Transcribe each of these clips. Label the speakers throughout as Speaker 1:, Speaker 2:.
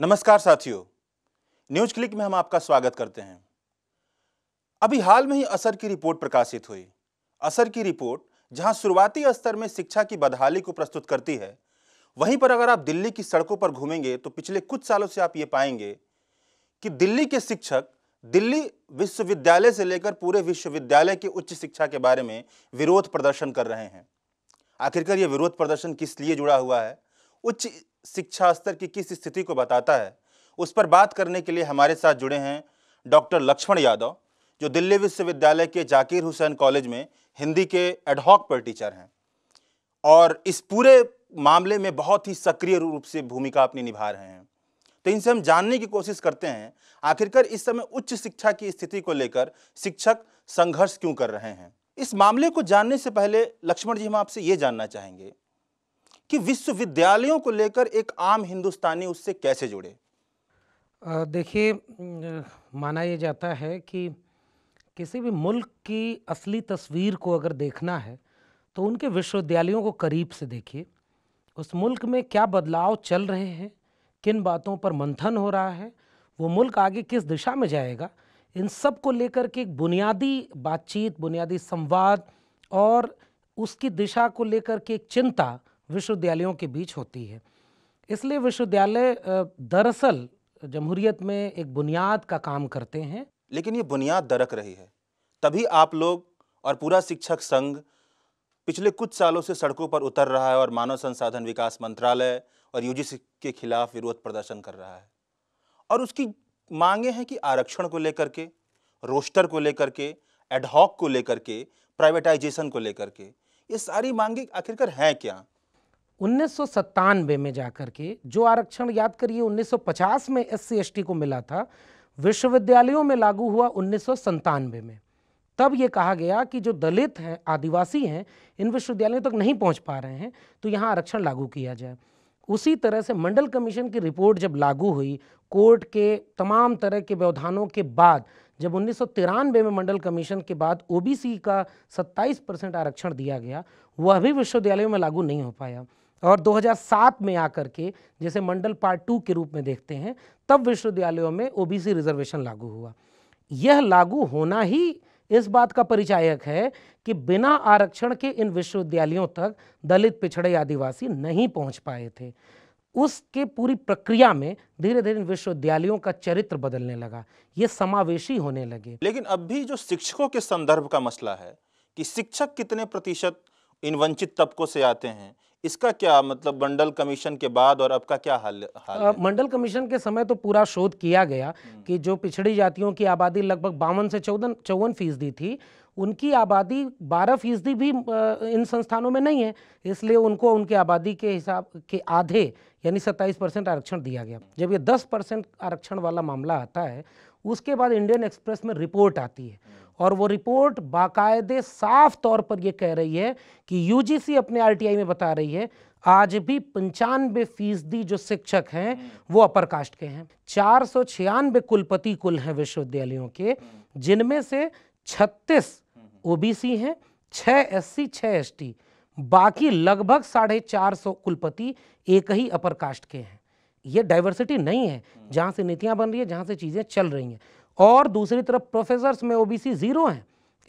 Speaker 1: नमस्कार साथियों news click में हम आपका स्वागत करते हैं अभी हाल में ही असर की रिपोर्ट प्रकाशित हुई असर की रिपोर्ट जहां शुरुआती स्तर में शिक्षा की बदहाली को प्रस्तुत करती है वहीं पर अगर आप दिल्ली की सड़कों पर घूमेंगे तो पिछले कुछ सालों से आप ये पाएंगे कि दिल्ली के शिक्षक दिल्ली विश्वविद्यालय से लेकर पूरे विश्वविद्यालय की उच्च शिक्षा के बारे में विरोध प्रदर्शन कर रहे हैं आखिरकार ये विरोध प्रदर्शन किस लिए जुड़ा हुआ है उच्च शिक्षा स्तर की किस स्थिति को बताता है उस पर बात करने के लिए हमारे साथ जुड़े हैं डॉक्टर लक्ष्मण यादव जो दिल्ली विश्वविद्यालय के जाकिर हुसैन कॉलेज में हिंदी के एडहॉक पर टीचर हैं और इस पूरे मामले में बहुत ही सक्रिय रूप से भूमिका अपनी निभा रहे हैं तो इनसे हम जानने की कोशिश करते हैं आखिरकार इस समय उच्च शिक्षा की स्थिति को लेकर शिक्षक संघर्ष क्यों कर रहे हैं इस मामले को जानने से पहले लक्ष्मण जी हम आपसे ये जानना चाहेंगे कि विश्वविद्यालयों को लेकर एक आम हिंदुस्तानी उससे कैसे जुड़े
Speaker 2: देखिए माना यह जाता है कि किसी भी मुल्क की असली तस्वीर को अगर देखना है तो उनके विश्वविद्यालयों को करीब से देखिए उस मुल्क में क्या बदलाव चल रहे हैं किन बातों पर मंथन हो रहा है वो मुल्क आगे किस दिशा में जाएगा इन सब को लेकर के एक बुनियादी बातचीत बुनियादी संवाद और उसकी दिशा को लेकर के एक चिंता विश्वविद्यालयों के बीच होती है इसलिए विश्वविद्यालय दरअसल जमहूरियत में एक बुनियाद का काम करते हैं
Speaker 1: लेकिन ये बुनियाद दरक रही है तभी आप लोग और पूरा शिक्षक संघ पिछले कुछ सालों से सड़कों पर उतर रहा है और मानव संसाधन विकास मंत्रालय और यूजीसी के खिलाफ विरोध प्रदर्शन कर रहा है और उसकी मांगे हैं कि आरक्षण को लेकर के रोस्टर को लेकर के एडहॉक को लेकर के प्राइवेटाइजेशन को लेकर के ये सारी मांगे आखिरकार हैं क्या
Speaker 2: उन्नीस में जाकर के जो आरक्षण याद करिए 1950 में एस सी को मिला था विश्वविद्यालयों में लागू हुआ उन्नीस में तब ये कहा गया कि जो दलित हैं आदिवासी हैं इन विश्वविद्यालयों तक नहीं पहुंच पा रहे हैं तो यहाँ आरक्षण लागू किया जाए उसी तरह से मंडल कमीशन की रिपोर्ट जब लागू हुई कोर्ट के तमाम तरह के व्यवधानों के बाद जब उन्नीस में मंडल कमीशन के बाद ओबीसी का 27 परसेंट आरक्षण दिया गया वह भी विश्वविद्यालयों में लागू नहीं हो पाया और 2007 में आकर के जैसे मंडल पार्ट टू के रूप में देखते हैं तब विश्वविद्यालयों में ओबीसी रिजर्वेशन लागू हुआ यह लागू होना ही इस बात का परिचायक है कि बिना आरक्षण के इन विश्वविद्यालयों तक दलित पिछड़े आदिवासी नहीं पहुंच पाए थे उसके पूरी प्रक्रिया में धीरे धीरे विश्वविद्यालयों का चरित्र बदलने लगा ये समावेशी होने
Speaker 1: लगे लेकिन अब भी जो शिक्षकों के संदर्भ का मसला है कि शिक्षक कितने प्रतिशत इन वंचित तबकों से आते हैं इसका क्या मतलब मंडल कमीशन के बाद और अब का क्या हाल, हाल
Speaker 2: आ, मंडल कमीशन के समय तो पूरा शोध किया गया हम्म। कि जो पिछड़ी जातियों की आबादी लगभग बावन से चौदह चौवन फीसदी थी उनकी आबादी बारह फीसदी भी इन संस्थानों में नहीं है इसलिए उनको उनकी आबादी के हिसाब के आधे यानी सत्ताईस परसेंट आरक्षण दिया गया जब ये दस परसेंट आरक्षण वाला मामला आता है उसके बाद इंडियन एक्सप्रेस में रिपोर्ट आती है हम्म। और वो रिपोर्ट बाकायदे साफ तौर पर ये कह रही है कि यूजीसी अपने आरटीआई में बता रही है आज भी पंचानवे फीसदी जो शिक्षक हैं वो अपर कास्ट के हैं चार सौ छियानवे कुलपति कुल हैं विश्वविद्यालयों के जिनमें से छत्तीस ओबीसी हैं छः सी छः एसटी बाकी लगभग साढ़े चार सौ कुलपति एक ही अपर कास्ट के हैं ये डाइवर्सिटी नहीं है जहाँ से नीतियाँ बन रही है जहाँ से चीज़ें चल रही हैं और दूसरी तरफ प्रोफेसर्स में ओबीसी जीरो हैं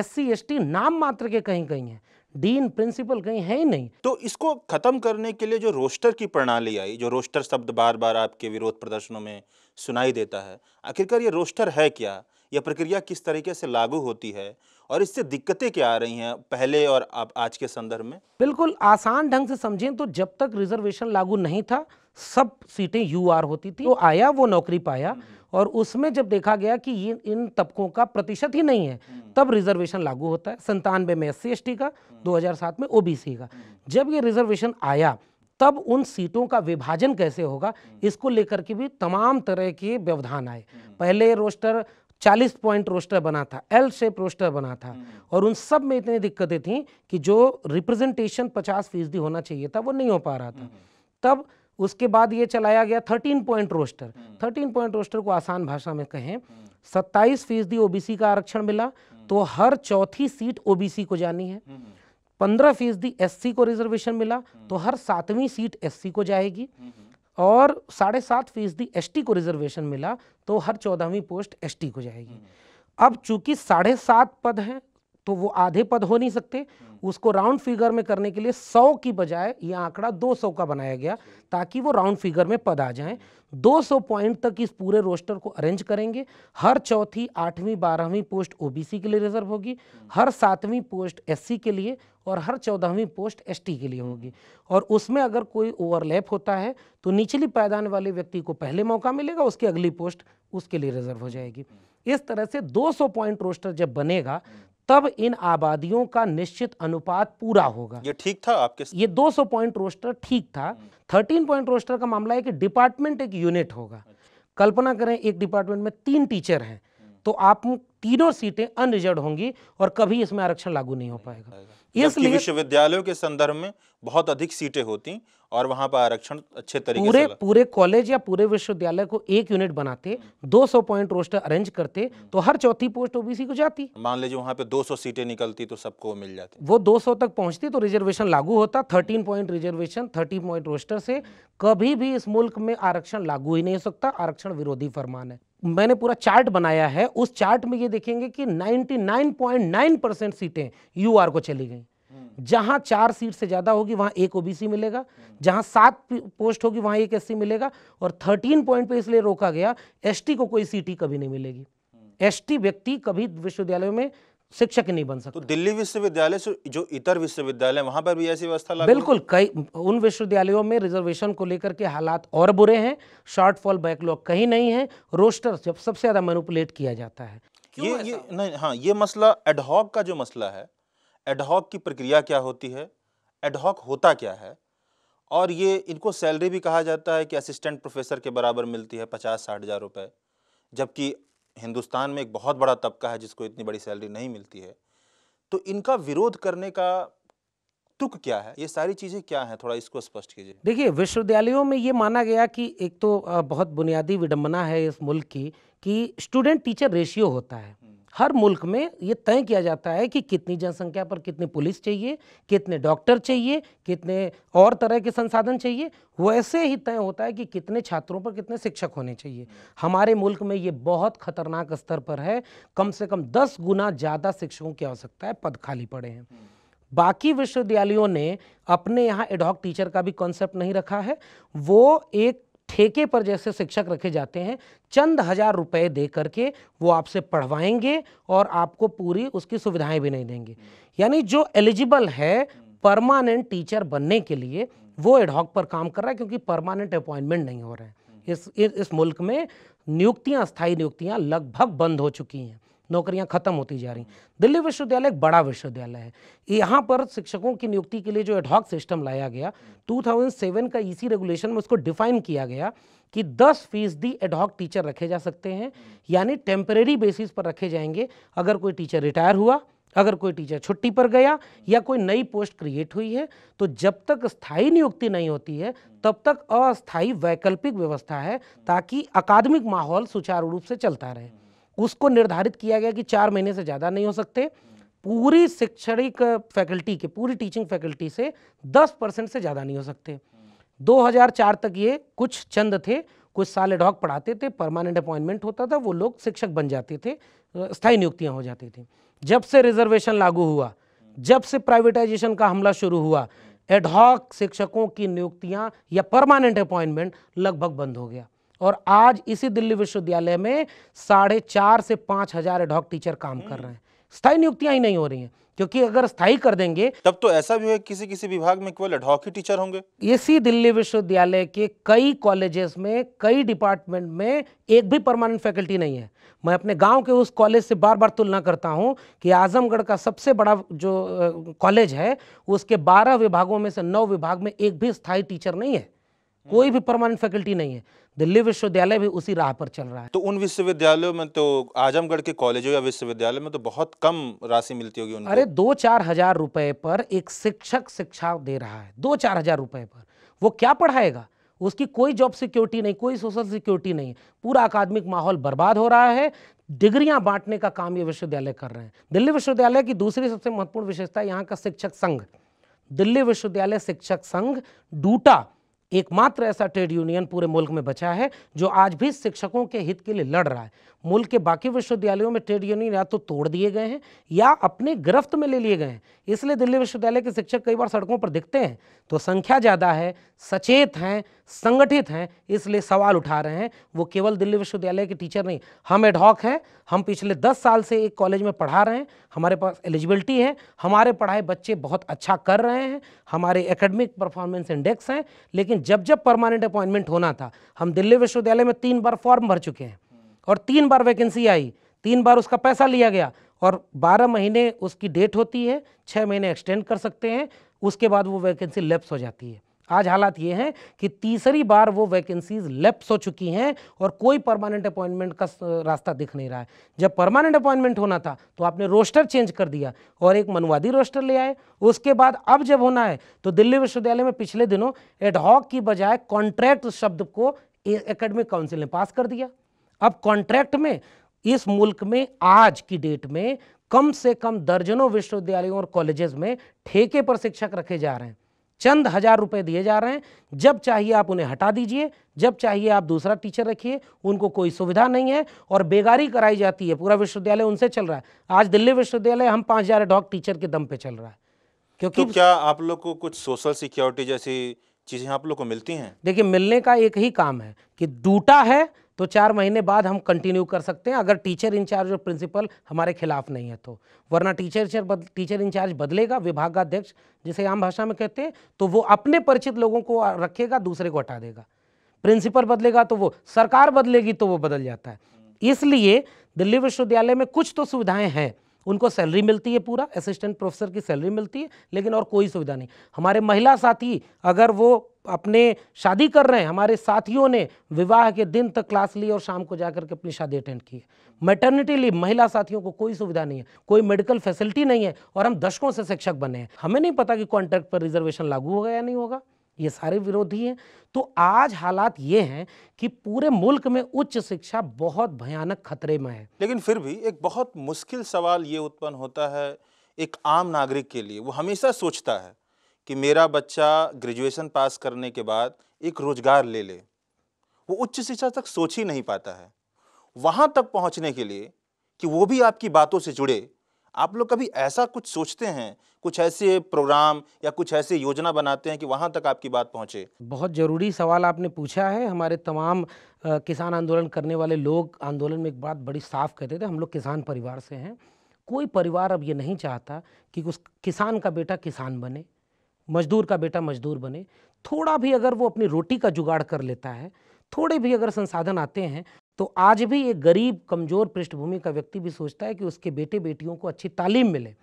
Speaker 2: एससी एसटी नाम मात्र के कहीं कहीं हैं डीन प्रिंसिपल कहीं है ही नहीं
Speaker 1: तो इसको खत्म करने के लिए जो रोस्टर की प्रणाली आई जो रोस्टर शब्द बार बार आपके विरोध प्रदर्शनों में सुनाई देता है आखिरकार ये रोस्टर है क्या यह प्रक्रिया किस तरीके से लागू होती है और इससे दिक्कतें क्या आ रही हैं पहले और आप आज के संदर्भ में
Speaker 2: बिल्कुल आसान ढंग से समझें तो जब तक रिजर्वेशन लागू नहीं था सब सीटें यूआर होती थी वो आया वो नौकरी पाया और उसमें जब देखा गया कि ये इन तबकों का प्रतिशत ही नहीं है हम्म। तब रिजर्वेशन लागू होता है संतानवे में एस सी का 2007 हम्म। में ओबीसी का हम्म। जब ये रिजर्वेशन आया तब उन सीटों का विभाजन कैसे होगा इसको लेकर के भी तमाम तरह के व्यवधान आए पहले रोस्टर 40 पॉइंट रोस्टर बना था एल शेप रोस्टर बना था और उन सब में इतनी दिक्कतें थीं कि जो रिप्रेजेंटेशन 50 फीसदी होना चाहिए था वो नहीं हो पा रहा था तब उसके बाद ये चलाया गया thirteen point roster thirteen point roster को आसान भाषा में कहें हम्म। सत्ताईस फीसदी ओबीसी का आरक्षण मिला हम्म। तो हर चौथी सीट ओबीसी को जानी है हम्म। पंद्रह फीसदी एस को रिजर्वेशन मिला तो हर सातवीं सीट एस को जाएगी और साढ़े सात फीसदी एस को रिजर्वेशन मिला तो हर चौदहवीं पोस्ट एस को जाएगी अब चूंकि साढ़े सात पद हैं तो वो आधे पद हो नहीं सकते उसको राउंड फिगर में करने के लिए 100 की बजाय ये आंकड़ा 200 का बनाया गया ताकि वो राउंड फिगर में पद आ जाएं 200 पॉइंट तक इस पूरे रोस्टर को अरेंज करेंगे हर चौथी आठवीं बारहवीं पोस्ट ओबीसी के लिए रिजर्व होगी हर सातवीं पोस्ट एससी के लिए और हर चौदहवीं पोस्ट एसटी के लिए होगी और उसमें अगर कोई ओवरलैप होता है तो निचली पायदान वाले व्यक्ति को पहले मौका मिलेगा उसकी अगली पोस्ट उसके लिए रिजर्व हो जाएगी इस तरह से 200 पॉइंट रोस्टर जब बनेगा तब इन आबादियों का निश्चित अनुपात पूरा होगा ये ठीक था आपके ये 200 पॉइंट रोस्टर ठीक था 13 पॉइंट रोस्टर का मामला है कि डिपार्टमेंट एक यूनिट होगा कल्पना करें एक डिपार्टमेंट में तीन टीचर हैं तो आप तीनों सीटें अनरिजर्व होंगी और कभी इसमें आरक्षण लागू नहीं हो पाएगा
Speaker 1: इसलिए विश्वविद्यालयों के संदर्भ में बहुत अधिक सीटें होती और वहां पर आरक्षण अच्छे तरीके पूरे से
Speaker 2: पूरे कॉलेज या पूरे विश्वविद्यालय को एक यूनिट बनाते 200 पॉइंट रोस्टर अरेंज करते हम्म। तो हर चौथी पोस्ट ओबीसी को जाती
Speaker 1: मान लीजिए वहां पे 200 सीटें निकलती तो सबको मिल जाती
Speaker 2: वो 200 तक पहुंचती तो रिजर्वेशन लागू होता 13 पॉइंट रिजर्वेशन 30 पॉइंट रोस्टर से हम्म। कभी भी इस मुल्क में आरक्षण लागू ही नहीं हो सकता आरक्षण विरोधी फरमान है मैंने पूरा चार्ट बनाया है उस चार्ट में ये देखेंगे कि 99.9 परसेंट सीटें यूआर को चली गई हम्म। जहां चार सीट से ज्यादा होगी वहां एक ओबीसी मिलेगा हम्म। जहां सात पोस्ट होगी वहां एक एससी मिलेगा और 13 पॉइंट पे इसलिए रोका गया एसटी को कोई सीटी कभी नहीं मिलेगी एसटी हम्म। व्यक्ति कभी विश्वविद्यालयों में शिक्षक नहीं बन सकते
Speaker 1: तो दिल्ली विश्वविद्यालय से जो इतर विश्वविद्यालय वहां पर भी ऐसी व्यवस्था बिल्कुल
Speaker 2: कई उन विश्वविद्यालयों में रिजर्वेशन को लेकर के हालात और बुरे हैं शॉर्टफॉल बैकलॉग कहीं नहीं है रोस्टर जब सबसे ज्यादा मैनुपुलेट किया जाता है
Speaker 1: ये ये नहीं हाँ ये मसला एडहॉक का जो मसला है एडहॉक की प्रक्रिया क्या होती है एडहॉक होता क्या है और ये इनको सैलरी भी कहा जाता है कि असिस्टेंट प्रोफेसर के बराबर मिलती है पचास साठ हज़ार रुपये जबकि हिंदुस्तान में एक बहुत बड़ा तबका है जिसको इतनी बड़ी सैलरी नहीं मिलती है तो इनका विरोध करने का तुक क्या है ये सारी चीज़ें क्या हैं थोड़ा इसको स्पष्ट कीजिए
Speaker 2: देखिए विश्वविद्यालयों में ये माना गया कि एक तो बहुत बुनियादी विडम्बना है इस मुल्क की कि स्टूडेंट टीचर रेशियो होता है हर मुल्क में ये तय किया जाता है कि कितनी जनसंख्या पर कितनी पुलिस चाहिए कितने डॉक्टर चाहिए कितने और तरह के संसाधन चाहिए वैसे ही तय होता है कि कितने छात्रों पर कितने शिक्षक होने चाहिए हमारे मुल्क में ये बहुत खतरनाक स्तर पर है कम से कम दस गुना ज़्यादा शिक्षकों की आवश्यकता है पद खाली पड़े हैं बाकी विश्वविद्यालयों ने अपने यहाँ एडॉक टीचर का भी कॉन्सेप्ट नहीं रखा है वो एक ठेके पर जैसे शिक्षक रखे जाते हैं चंद हज़ार रुपए दे करके वो आपसे पढ़वाएंगे और आपको पूरी उसकी सुविधाएं भी नहीं देंगे यानी जो एलिजिबल है परमानेंट टीचर बनने के लिए वो एडहॉक पर काम कर रहा है क्योंकि परमानेंट अपॉइंटमेंट नहीं हो रहा है इस इस मुल्क में नियुक्तियां स्थायी नियुक्तियां लगभग बंद हो चुकी हैं नौकरियां खत्म होती जा रही दिल्ली विश्वविद्यालय एक बड़ा विश्वविद्यालय है यहाँ पर शिक्षकों की नियुक्ति के लिए जो एडहॉक सिस्टम लाया गया 2007 का ईसी e रेगुलेशन में उसको डिफाइन किया गया कि 10 फीसदी एडहॉक टीचर रखे जा सकते हैं यानी टेम्परेरी बेसिस पर रखे जाएंगे अगर कोई टीचर रिटायर हुआ अगर कोई टीचर छुट्टी पर गया या कोई नई पोस्ट क्रिएट हुई है तो जब तक स्थायी नियुक्ति नहीं होती है तब तक अस्थायी वैकल्पिक व्यवस्था है ताकि अकादमिक माहौल सुचारू रूप से चलता रहे उसको निर्धारित किया गया कि चार महीने से ज़्यादा नहीं हो सकते पूरी शैक्षणिक फैकल्टी के पूरी टीचिंग फैकल्टी से 10 परसेंट से ज़्यादा नहीं हो सकते 2004 तक ये कुछ चंद थे कुछ साल एडॉक पढ़ाते थे परमानेंट अपॉइंटमेंट होता था वो लोग शिक्षक बन जाते थे स्थायी नियुक्तियाँ हो जाती थी जब से रिजर्वेशन लागू हुआ जब से प्राइवेटाइजेशन का हमला शुरू हुआ एडहॉक शिक्षकों की नियुक्तियाँ या परमानेंट अपॉइंटमेंट लगभग बंद हो गया और आज इसी दिल्ली विश्वविद्यालय में साढ़े चार से पांच हजार एडॉक टीचर काम कर रहे हैं स्थायी नियुक्तियां ही नहीं हो रही हैं क्योंकि अगर स्थायी कर देंगे
Speaker 1: तब तो ऐसा भी है किसी किसी विभाग में केवल एडॉक ही टीचर होंगे
Speaker 2: इसी दिल्ली विश्वविद्यालय के कई कॉलेजेस में कई डिपार्टमेंट में एक भी परमानेंट फैकल्टी नहीं है मैं अपने गांव के उस कॉलेज से बार बार तुलना करता हूं कि आजमगढ़ का सबसे बड़ा जो कॉलेज है उसके बारह विभागों में से नौ विभाग में एक भी स्थायी टीचर नहीं है कोई भी परमानेंट फैकल्टी नहीं है दिल्ली विश्वविद्यालय भी उसी राह पर चल रहा है
Speaker 1: तो उन विश्वविद्यालयों में तो आजमगढ़ के कॉलेजों या विश्वविद्यालय में तो बहुत कम राशि मिलती होगी उनको अरे
Speaker 2: दो चार हजार रुपए पर एक शिक्षक शिक्षा दे रहा है दो चार हजार रुपए पर वो क्या पढ़ाएगा उसकी कोई जॉब सिक्योरिटी नहीं कोई सोशल सिक्योरिटी नहीं पूरा अकादमिक माहौल बर्बाद हो रहा है डिग्रियां बांटने का काम ये विश्वविद्यालय कर रहे हैं दिल्ली विश्वविद्यालय की दूसरी सबसे महत्वपूर्ण विशेषता यहाँ का शिक्षक संघ दिल्ली विश्वविद्यालय शिक्षक संघ डूटा एकमात्र ऐसा ट्रेड यूनियन पूरे मुल्क में बचा है जो आज भी शिक्षकों के हित के लिए लड़ रहा है मुल्क के बाकी विश्वविद्यालयों में ट्रेड यूनियन या तो तोड़ दिए गए हैं या अपने गिरफ्त में ले लिए गए हैं इसलिए दिल्ली विश्वविद्यालय के शिक्षक कई बार सड़कों पर दिखते हैं तो संख्या ज़्यादा है सचेत हैं संगठित हैं इसलिए सवाल उठा रहे हैं वो केवल दिल्ली विश्वविद्यालय के टीचर नहीं हम एडहॉक हैं हम पिछले दस साल से एक कॉलेज में पढ़ा रहे हैं हमारे पास एलिजिबिलिटी है हमारे पढ़ाए बच्चे बहुत अच्छा कर रहे हैं हमारे एकेडमिक परफॉर्मेंस इंडेक्स हैं लेकिन जब जब परमानेंट अपॉइंटमेंट होना था हम दिल्ली विश्वविद्यालय में तीन बार फॉर्म भर चुके हैं और तीन बार वैकेंसी आई तीन बार उसका पैसा लिया गया और 12 महीने उसकी डेट होती है छः महीने एक्सटेंड कर सकते हैं उसके बाद वो वैकेंसी लेप्स हो जाती है आज हालात ये हैं कि तीसरी बार वो वैकेंसीज लेप्स हो चुकी हैं और कोई परमानेंट अपॉइंटमेंट का रास्ता दिख नहीं रहा है जब परमानेंट अपॉइंटमेंट होना था तो आपने रोस्टर चेंज कर दिया और एक मनवादी रोस्टर ले आए उसके बाद अब जब होना है तो दिल्ली विश्वविद्यालय में पिछले दिनों एडहॉक की बजाय कॉन्ट्रैक्ट शब्द को एकेडमिक काउंसिल ने पास कर दिया अब कॉन्ट्रैक्ट में इस मुल्क में आज की डेट में कम से कम दर्जनों विश्वविद्यालयों और कॉलेजेस में ठेके पर शिक्षक रखे जा रहे हैं चंद हजार रुपए दिए जा रहे हैं जब चाहिए आप उन्हें हटा दीजिए जब चाहिए आप दूसरा टीचर रखिए उनको कोई सुविधा नहीं है और बेगारी कराई जाती है पूरा विश्वविद्यालय उनसे चल रहा है आज दिल्ली विश्वविद्यालय हम पाँच हज़ार डॉक टीचर के दम पे चल रहा है
Speaker 1: क्योंकि तो क्या आप लोग को कुछ सोशल सिक्योरिटी जैसी चीज़ें आप लोग को मिलती हैं
Speaker 2: देखिए मिलने का एक ही काम है कि डूटा है तो चार महीने बाद हम कंटिन्यू कर सकते हैं अगर टीचर इंचार्ज और प्रिंसिपल हमारे खिलाफ नहीं है तो वरना टीचर टीचर बद, टीचर इंचार्ज बदलेगा विभागाध्यक्ष जिसे आम भाषा में कहते हैं तो वो अपने परिचित लोगों को रखेगा दूसरे को हटा देगा प्रिंसिपल बदलेगा तो वो सरकार बदलेगी तो वो बदल जाता है इसलिए दिल्ली विश्वविद्यालय में कुछ तो सुविधाएं हैं उनको सैलरी मिलती है पूरा असिस्टेंट प्रोफेसर की सैलरी मिलती है लेकिन और कोई सुविधा नहीं हमारे महिला साथी अगर वो अपने शादी कर रहे हैं हमारे साथियों ने विवाह के दिन तक क्लास ली और शाम को जाकर के अपनी शादी अटेंड की है मैटर्निटी लीव महिला साथियों को कोई सुविधा नहीं है कोई मेडिकल फैसिलिटी नहीं है और हम दशकों से शिक्षक बने हैं हमें नहीं पता कि कॉन्ट्रैक्ट पर रिजर्वेशन लागू होगा या नहीं होगा ये सारे विरोधी हैं तो आज हालात ये हैं कि पूरे मुल्क में उच्च शिक्षा बहुत भयानक खतरे में है
Speaker 1: लेकिन फिर भी एक बहुत मुश्किल सवाल ये उत्पन्न होता है एक आम नागरिक के लिए वो हमेशा सोचता है कि मेरा बच्चा ग्रेजुएशन पास करने के बाद एक रोजगार ले ले वो उच्च शिक्षा तक सोच ही नहीं पाता है वहाँ तक पहुँचने के लिए कि वो भी आपकी बातों से जुड़े आप लोग कभी ऐसा कुछ सोचते हैं कुछ ऐसे प्रोग्राम या कुछ ऐसे योजना बनाते हैं कि वहाँ तक आपकी बात पहुँचे
Speaker 2: बहुत ज़रूरी सवाल आपने पूछा है हमारे तमाम किसान आंदोलन करने वाले लोग आंदोलन में एक बात बड़ी साफ कहते थे हम लोग किसान परिवार से हैं कोई परिवार अब ये नहीं चाहता कि उस किसान का बेटा किसान बने मजदूर का बेटा मजदूर बने थोड़ा भी अगर वो अपनी रोटी का जुगाड़ कर लेता है थोड़े भी अगर संसाधन आते हैं तो आज भी एक गरीब कमज़ोर पृष्ठभूमि का व्यक्ति भी सोचता है कि उसके बेटे बेटियों को अच्छी तालीम मिले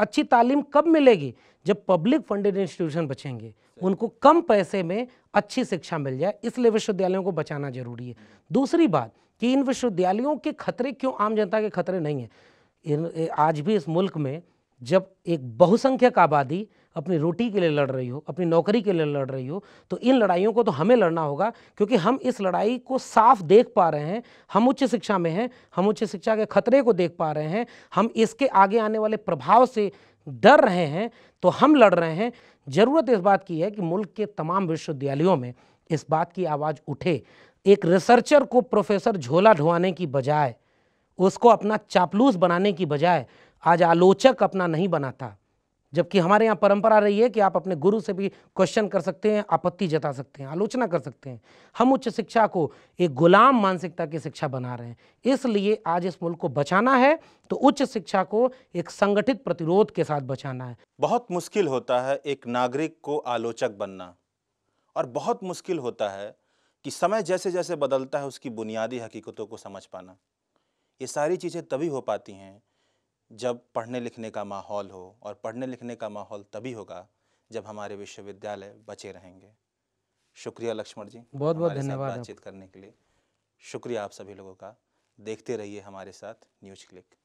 Speaker 2: अच्छी तालीम कब मिलेगी जब पब्लिक फंडेड इंस्टीट्यूशन बचेंगे उनको कम पैसे में अच्छी शिक्षा मिल जाए इसलिए विश्वविद्यालयों को बचाना जरूरी है दूसरी बात कि इन विश्वविद्यालयों के खतरे क्यों आम जनता के खतरे नहीं है आज भी इस मुल्क में जब एक बहुसंख्यक आबादी अपनी रोटी के लिए लड़ रही हो अपनी नौकरी के लिए लड़ रही हो तो इन लड़ाइयों को तो हमें लड़ना होगा क्योंकि हम इस लड़ाई को साफ देख पा रहे हैं हम उच्च शिक्षा में हैं हम उच्च शिक्षा के खतरे को देख पा रहे हैं हम इसके आगे आने वाले प्रभाव से डर रहे हैं तो हम लड़ रहे हैं ज़रूरत इस बात की है कि मुल्क के तमाम विश्वविद्यालयों में इस बात की आवाज़ उठे एक रिसर्चर को प्रोफेसर झोला ढुआने की बजाय उसको अपना चापलूस बनाने की बजाय आज आलोचक अपना नहीं बनाता जबकि हमारे यहाँ परंपरा रही है कि आप अपने गुरु से भी क्वेश्चन कर सकते हैं आपत्ति जता सकते हैं आलोचना कर सकते हैं हम उच्च शिक्षा को एक गुलाम मानसिकता की शिक्षा बना रहे हैं इसलिए आज इस मुल्क को बचाना है तो उच्च शिक्षा को एक संगठित प्रतिरोध के साथ बचाना है
Speaker 1: बहुत मुश्किल होता है एक नागरिक को आलोचक बनना और बहुत मुश्किल होता है कि समय जैसे जैसे बदलता है उसकी बुनियादी हकीकतों को समझ पाना ये सारी चीज़ें तभी हो पाती हैं जब पढ़ने लिखने का माहौल हो और पढ़ने लिखने का माहौल तभी होगा जब हमारे विश्वविद्यालय बचे रहेंगे शुक्रिया लक्ष्मण जी बहुत बहुत धन्यवाद बातचीत करने के लिए शुक्रिया आप सभी लोगों का देखते रहिए हमारे साथ न्यूज क्लिक